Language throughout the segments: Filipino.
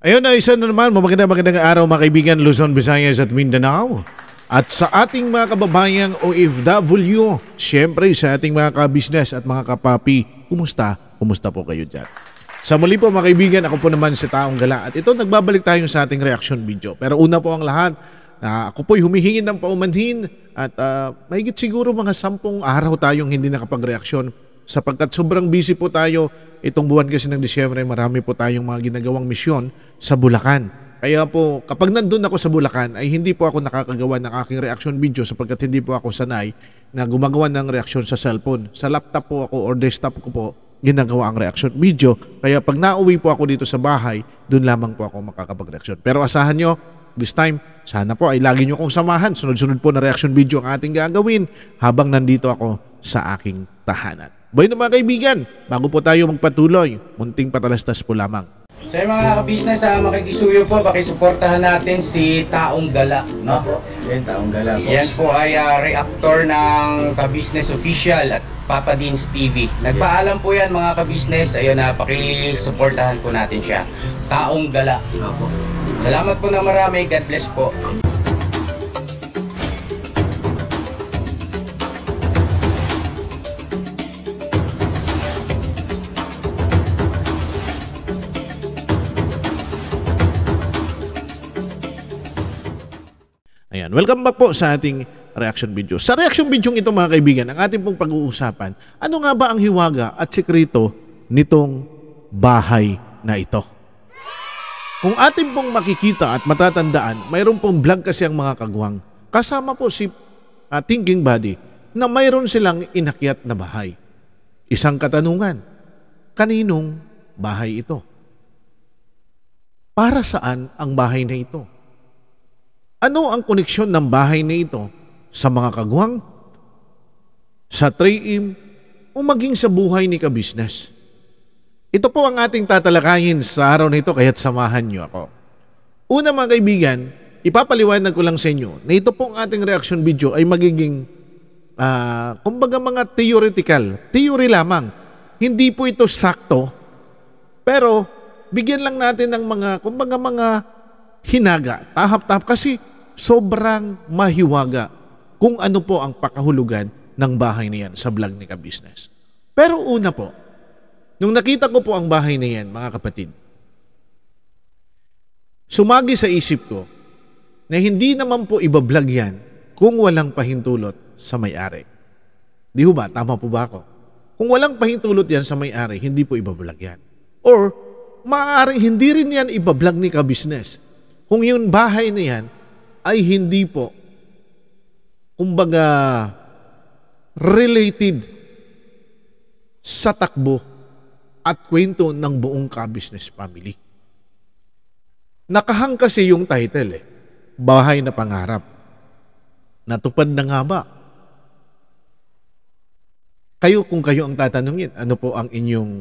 Ayun na isa na naman, magandang magandang araw mga kaibigan Luzon, Visayas at Mindanao. At sa ating mga kababayang OFW, syempre sa ating mga kabisnes at mga kapapi, kumusta? Kumusta po kayo dyan? Sa muli po mga kaibigan, ako po naman si Taong Gala at ito nagbabalik tayo sa ating reaction video. Pero una po ang lahat, uh, ako po'y humihingi ng paumanhin at uh, mahigit siguro mga sampung araw tayong hindi nakapag-reaction sapagkat sobrang busy po tayo itong buwan kasi ng Disyembre, marami po tayong mga ginagawang misyon sa Bulacan. Kaya po, kapag nandun ako sa Bulacan, ay hindi po ako nakakagawa ng aking reaction video sapagkat hindi po ako sanay na gumagawa ng reaction sa cellphone. Sa laptop po ako or desktop ko po, ginagawa ang reaction video. Kaya pag nauwi po ako dito sa bahay, dun lamang po ako makakapag-reaction. Pero asahan nyo, this time, sana po ay lagi nyo kong samahan. Sunod-sunod po na reaction video ang ating gagawin habang nandito ako sa aking tahanan. Boy mga kaibigan, bago po tayo magpatuloy, munting patalastas po lamang. Sa so, mga kabisnes, ah, makikisuyo po, pakisuportahan natin si Taong Gala. No? Yan, Taong Gala po. Yan po ay ah, reactor ng kabisnes official at Papa Deans TV. Nagpaalam po yan mga kabisnes, ayun na, ah, pakisuportahan po natin siya. Taong Gala. Opo. Salamat po na marami, God bless po. Yan. Welcome back po sa ating reaction video. Sa reaction video ito mga kaibigan, ang ating pong pag-uusapan, ano nga ba ang hiwaga at sikreto nitong bahay na ito? Kung ating pong makikita at matatandaan, mayroon pong vlog kasi ang mga kagwang. Kasama po si uh, Thinking Body na mayroon silang inakyat na bahay. Isang katanungan, kaninong bahay ito? Para saan ang bahay na ito? Ano ang koneksyon ng bahay na ito sa mga kaguhang, sa triim, o maging sa buhay ni kabisnes? Ito po ang ating tatalakayin sa araw na ito kaya't samahan niyo ako. Una mga kaibigan, ipapaliwanag ko lang sa inyo na ito pong ating reaction video ay magiging uh, kumbaga mga theoretical, theory lamang. Hindi po ito sakto, pero bigyan lang natin ng mga kumbaga mga hinaga, tahap-tahap kasi sobrang mahiwaga kung ano po ang pakahulugan ng bahay na yan sa vlog ni Kabusiness. Pero una po, nung nakita ko po ang bahay na yan, mga kapatid, sumagi sa isip ko na hindi naman po ibablog yan kung walang pahintulot sa may-ari. Di ba? Tama po ba ako? Kung walang pahintulot yan sa may-ari, hindi po ibablog yan. Or, maaaring hindi rin yan ibablog ni Kabusiness Kung yung bahay na yan ay hindi po kumbaga related sa takbo at kwento ng buong ka-business family. Nakahang kasi yung title eh, Bahay na Pangarap. Natupad na nga ba? Kayo kung kayo ang tatanungin, ano po ang inyong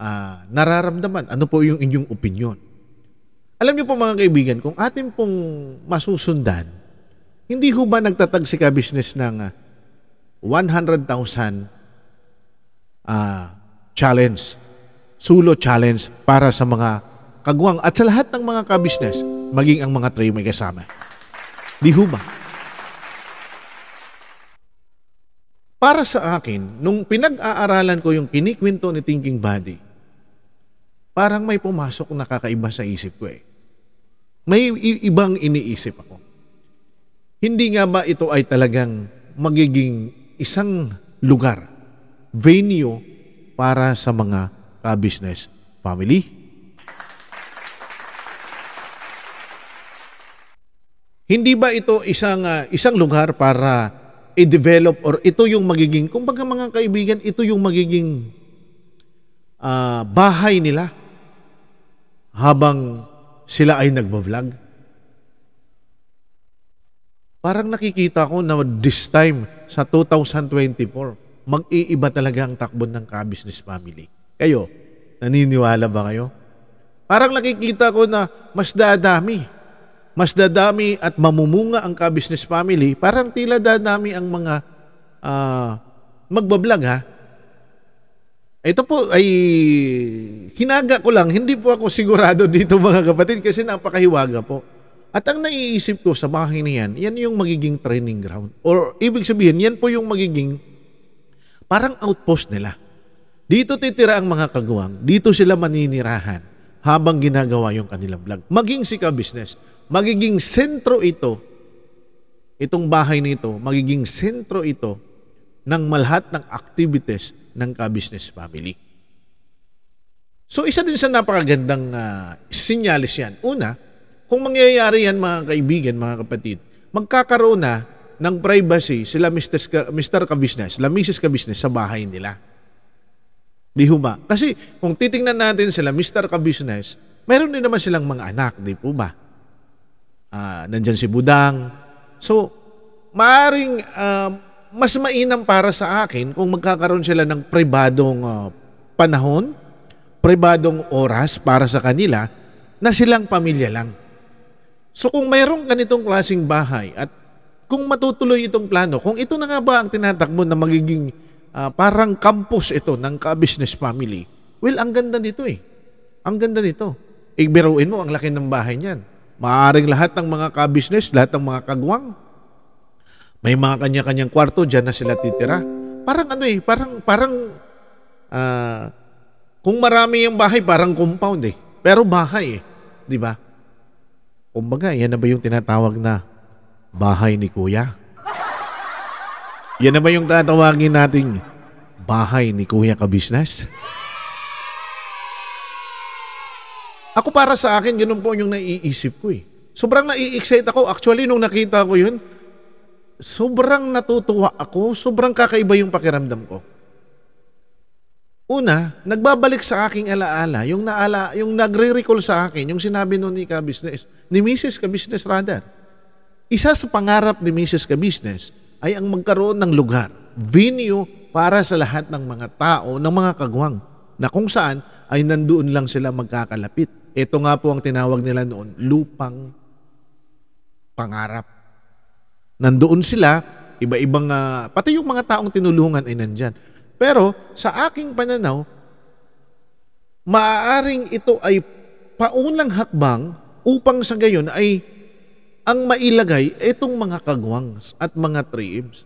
uh, nararamdaman? Ano po yung inyong opinion? Alam niyo po mga kaibigan, kung atin pong masusundan, hindi ho ba nagtatag si ka ng 100,000 uh, ah, ah, challenge, sulo challenge para sa mga kagwang at sa lahat ng mga kabisnes, maging ang mga tray may kasama. Di ho ba? Para sa akin, nung pinag-aaralan ko yung kinikwento ni Thinking Body, parang may pumasok na kakaiba sa isip ko eh. May ibang iniisip ako. Hindi nga ba ito ay talagang magiging isang lugar, venue para sa mga ka-business family? Hindi ba ito isang uh, isang lugar para i-develop or ito yung magiging kumbaga mga kaibigan, ito yung magiging uh, bahay nila habang sila ay nagbablog. Parang nakikita ko na this time sa 2024, mag-iiba talaga ang takbo ng ka-business family. Kayo, naniniwala ba kayo? Parang nakikita ko na mas dadami. Mas dadami at mamumunga ang ka-business family. Parang tila dadami ang mga uh, magbablog ha ito po ay hinaga ko lang, hindi po ako sigurado dito mga kapatid kasi napakahiwaga po. At ang naiisip ko sa mga hiniyan, yan yung magiging training ground. Or ibig sabihin, yan po yung magiging parang outpost nila. Dito titira ang mga kagawang, dito sila maninirahan habang ginagawa yung kanilang vlog. Maging sika business, magiging sentro ito, itong bahay nito, magiging sentro ito ng malhat ng activities ng ka-business family. So isa din sa napakagandang uh, sinyalis yan. Una, kung mangyayari yan mga kaibigan, mga kapatid, magkakaroon na ng privacy sila Mr. Ka, Mr. Ka-Business, la Mrs. Ka-Business sa bahay nila. Di ba? Kasi kung titingnan natin sila Mr. Ka-Business, meron din naman silang mga anak, di po ba? Uh, nandyan si Budang. So, maaring um, mas mainam para sa akin kung magkakaroon sila ng pribadong uh, panahon, pribadong oras para sa kanila na silang pamilya lang. So kung mayroong ganitong klasing bahay at kung matutuloy itong plano, kung ito na nga ba ang tinatakbo na magiging uh, parang campus ito ng ka-business family, well, ang ganda nito eh. Ang ganda nito. Igbiruin mo, ang laki ng bahay niyan. Maaring lahat ng mga ka-business, lahat ng mga kagwang, may mga kanya-kanyang kwarto, diyan na sila titira. Parang ano eh, parang, parang, uh, kung marami yung bahay, parang compound eh. Pero bahay eh, di ba? Kumbaga, yan na ba yung tinatawag na bahay ni kuya? Yan na ba yung tatawagin nating bahay ni kuya kabisnes? Ako para sa akin, ganun po yung naiisip ko eh. Sobrang nai-excite ako. Actually, nung nakita ko yun, sobrang natutuwa ako, sobrang kakaiba yung pakiramdam ko. Una, nagbabalik sa aking alaala, yung naala, yung nagre-recall sa akin, yung sinabi noon ni Ka Business, ni Mrs. Ka Business rather. Isa sa pangarap ni Mrs. Ka Business ay ang magkaroon ng lugar, venue para sa lahat ng mga tao, ng mga kagwang, na kung saan ay nandoon lang sila magkakalapit. Ito nga po ang tinawag nila noon, lupang pangarap. Nandoon sila, iba-ibang, uh, pati yung mga taong tinulungan ay nandyan. Pero sa aking pananaw, maaaring ito ay paunang hakbang upang sa gayon ay ang mailagay itong mga kagwangs at mga tribes.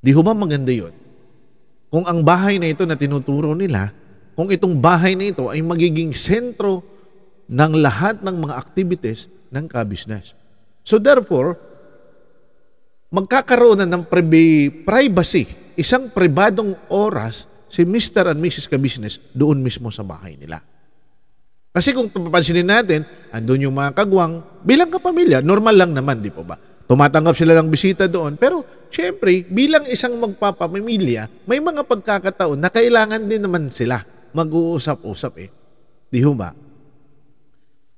Di ho ba maganda yun? Kung ang bahay na ito na tinuturo nila, kung itong bahay na ito ay magiging sentro ng lahat ng mga activities ng kabisnes. So therefore, magkakaroon na ng privacy, isang pribadong oras si Mr. and Mrs. Kabisnes doon mismo sa bahay nila. Kasi kung papansinin natin, andun yung mga kagwang, bilang kapamilya, normal lang naman, di po ba? Tumatanggap sila ng bisita doon. Pero, syempre, bilang isang magpapamilya, may mga pagkakataon na kailangan din naman sila mag-uusap-usap eh. Di ba?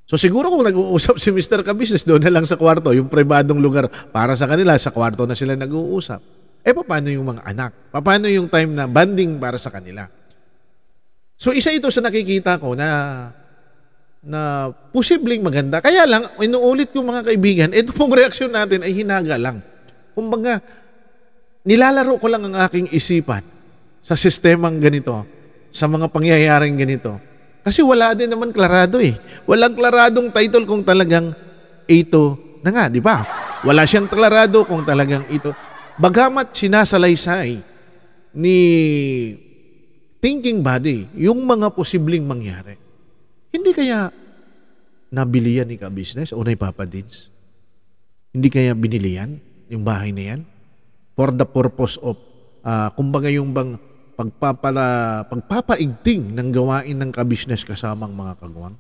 So siguro kung nag-uusap si Mr. Kabisnes doon na lang sa kwarto, yung pribadong lugar para sa kanila, sa kwarto na sila nag-uusap. Eh paano yung mga anak? Paano yung time na banding para sa kanila? So isa ito sa nakikita ko na na posibleng maganda. Kaya lang, inuulit ko mga kaibigan, ito pong reaksyon natin ay hinaga lang. Kumbaga, nilalaro ko lang ang aking isipan sa sistemang ganito, sa mga pangyayaring ganito kasi wala din naman klarado eh. Walang klaradong title kung talagang ito na nga, di ba? Wala siyang klarado kung talagang ito. Bagamat sinasalaysay ni thinking body yung mga posibleng mangyari. Hindi kaya nabili yan ni ka-business o na Papa Hindi kaya binili yung bahay na yan? For the purpose of, uh, kumbaga yung bang pagpapala, pagpapaigting ng gawain ng kabisnes kasamang mga kagawang?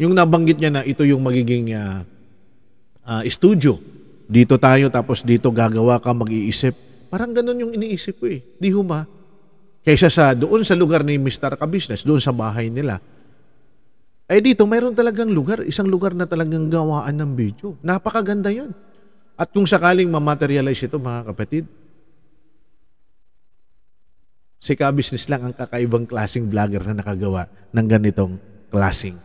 Yung nabanggit niya na ito yung magiging uh, uh, studio. Dito tayo tapos dito gagawa ka mag-iisip. Parang ganun yung iniisip ko eh. Di huma. Kaysa sa doon sa lugar ni Mr. Kabisnes, doon sa bahay nila. Ay eh, dito mayroon talagang lugar, isang lugar na talagang gawaan ng video. Napakaganda yon. At kung sakaling mamaterialize ito mga kapatid, Si Ka-Business lang ang kakaibang klasing vlogger na nakagawa ng ganitong klasing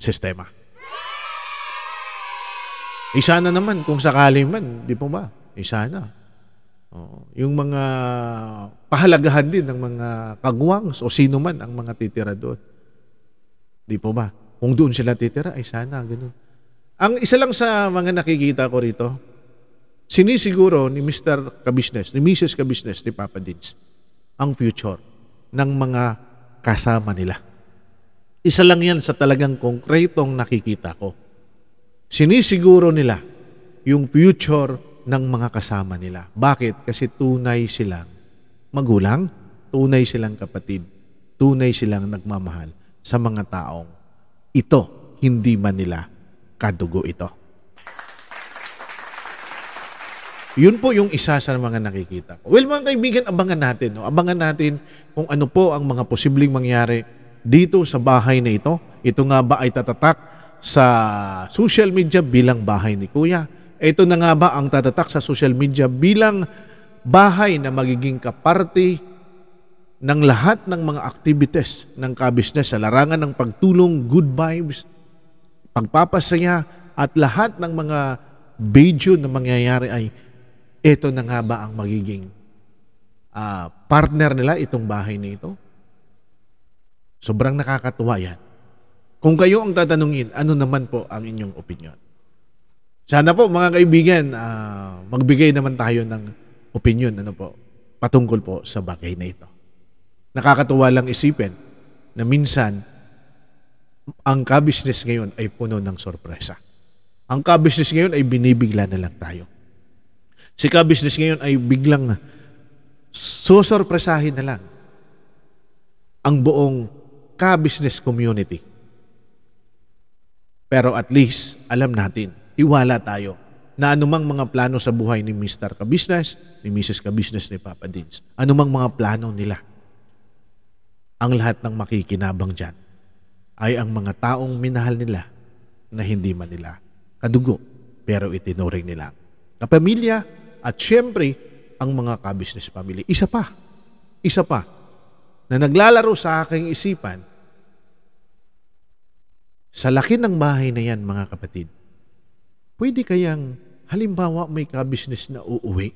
sistema. Eh sana naman kung sakali man, di po ba? Eh sana. Oh, yung mga pahalagahan din ng mga kagwangs o sino man ang mga titira doon. Di po ba? Kung doon sila titira, ay sana ganun. Ang isa lang sa mga nakikita ko rito, sinisiguro ni Mr. Kabisnes, ni Mrs. Kabisnes, ni Papa Dins, ang future ng mga kasama nila. Isa lang yan sa talagang konkretong nakikita ko. Sinisiguro nila yung future ng mga kasama nila. Bakit? Kasi tunay silang magulang, tunay silang kapatid, tunay silang nagmamahal sa mga taong ito, hindi man nila kadugo ito. Yun po yung isa sa mga nakikita ko. Well, mga kaibigan, abangan natin. No? Abangan natin kung ano po ang mga posibleng mangyari dito sa bahay na ito. Ito nga ba ay tatatak sa social media bilang bahay ni Kuya? Ito na nga ba ang tatatak sa social media bilang bahay na magiging kaparty ng lahat ng mga activities ng kabisnes sa larangan ng pagtulong, good vibes, pagpapasaya at lahat ng mga video na mangyayari ay ito na nga ba ang magiging uh, partner nila itong bahay na ito? Sobrang nakakatuwa yan. Kung kayo ang tatanungin, ano naman po ang inyong opinion? Sana po mga kaibigan, uh, magbigay naman tayo ng opinion ano po, patungkol po sa bagay na ito. Nakakatuwa lang isipin na minsan ang ka-business ngayon ay puno ng sorpresa. Ang ka-business ngayon ay binibigla na lang tayo. Si ka ngayon ay biglang susurpresahin na lang ang buong kabisnes community. Pero at least, alam natin, iwala tayo na anumang mga plano sa buhay ni Mr. Kabisnes, ni Mrs. Kabisnes, ni Papa Dins, anumang mga plano nila, ang lahat ng makikinabang dyan ay ang mga taong minahal nila na hindi man nila kadugo pero itinuring nila. Kapamilya, at syempre, ang mga ka-business family. Isa pa, isa pa, na naglalaro sa aking isipan, sa laki ng bahay na yan, mga kapatid, pwede kayang, halimbawa may ka-business na uuwi,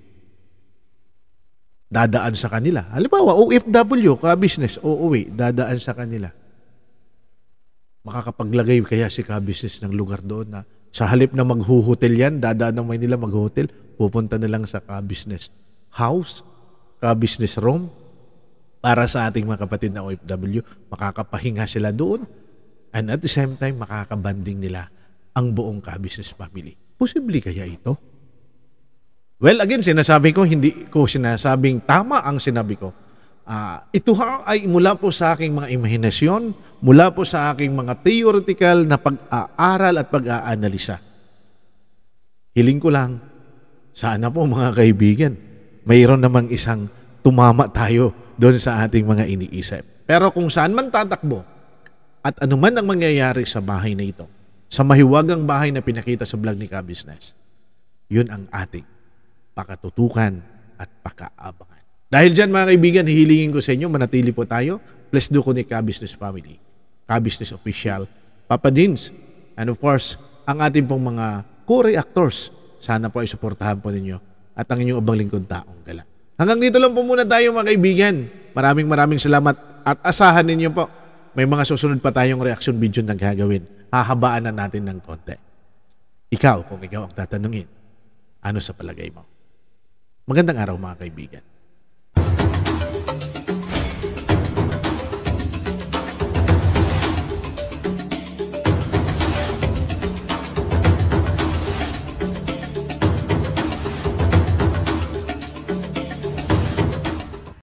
dadaan sa kanila. Halimbawa, OFW, ka-business, uuwi, dadaan sa kanila makakapaglagay kaya si ka-business ng lugar doon na sa halip na maghuhotel yan, dadaan ng Maynila maghuhotel, pupunta na lang sa ka-business house, ka-business room, para sa ating mga kapatid na OFW, makakapahinga sila doon and at the same time makakabanding nila ang buong ka-business family. Posible kaya ito? Well, again, sinasabi ko, hindi ko sinasabing tama ang sinabi ko. Uh, ito ha ay mula po sa aking mga imahinasyon, mula po sa aking mga theoretical na pag-aaral at pag-aanalisa. Hiling ko lang, sana po mga kaibigan, mayroon namang isang tumama tayo doon sa ating mga iniisip. Pero kung saan man tatakbo at anuman ang mangyayari sa bahay na ito, sa mahiwagang bahay na pinakita sa vlog ni Kabisnes, yun ang ating pakatutukan at pakaabangan. Dahil dyan mga kaibigan, hihilingin ko sa inyo, manatili po tayo. Bless do ko ni business family, ka official, Papa Dins, and of course, ang ating pong mga co-reactors. Sana po ay suportahan po ninyo at ang inyong abang lingkod taong gala. Hanggang dito lang po muna tayo mga kaibigan. Maraming maraming salamat at asahan ninyo po may mga susunod pa tayong reaction video na gagawin. Hahabaan na natin ng konti. Ikaw, kung ikaw ang tatanungin, ano sa palagay mo? Magandang araw mga kaibigan.